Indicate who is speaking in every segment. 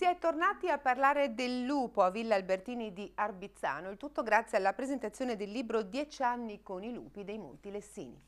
Speaker 1: Si è tornati a parlare del lupo a Villa Albertini di Arbizzano, il tutto grazie alla presentazione del libro Dieci anni con i lupi dei Monti Lessini.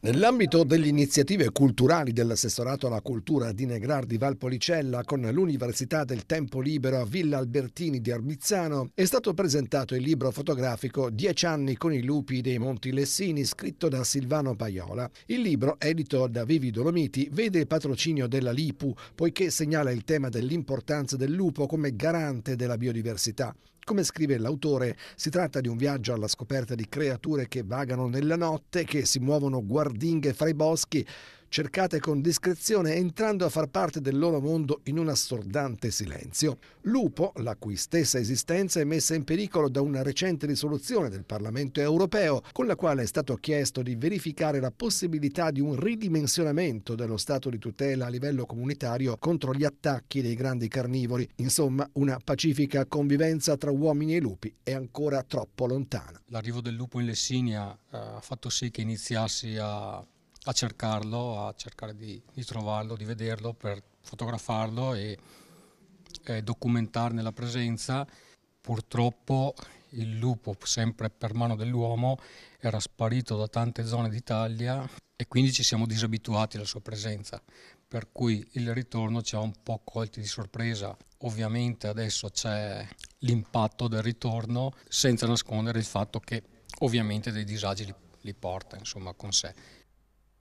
Speaker 2: Nell'ambito delle iniziative culturali dell'assessorato alla cultura di Negrar di Valpolicella con l'Università del Tempo Libero a Villa Albertini di Arbizzano è stato presentato il libro fotografico Dieci anni con i lupi dei Monti Lessini scritto da Silvano Paiola. Il libro, edito da Vivi Dolomiti, vede il patrocinio della Lipu poiché segnala il tema dell'importanza del lupo come garante della biodiversità. Come scrive l'autore, si tratta di un viaggio alla scoperta di creature che vagano nella notte, che si muovono guardando Harding fra i boschi cercate con discrezione entrando a far parte del loro mondo in un assordante silenzio. Lupo, la cui stessa esistenza è messa in pericolo da una recente risoluzione del Parlamento europeo, con la quale è stato chiesto di verificare la possibilità di un ridimensionamento dello stato di tutela a livello comunitario contro gli attacchi dei grandi carnivori. Insomma, una pacifica convivenza tra uomini e lupi è ancora troppo lontana.
Speaker 3: L'arrivo del lupo in Lessinia eh, ha fatto sì che iniziassi a a cercarlo, a cercare di, di trovarlo, di vederlo per fotografarlo e eh, documentarne la presenza. Purtroppo il lupo, sempre per mano dell'uomo, era sparito da tante zone d'Italia e quindi ci siamo disabituati alla sua presenza, per cui il ritorno ci ha un po' colti di sorpresa. Ovviamente adesso c'è l'impatto del ritorno, senza nascondere il fatto che ovviamente dei disagi li, li porta insomma, con sé.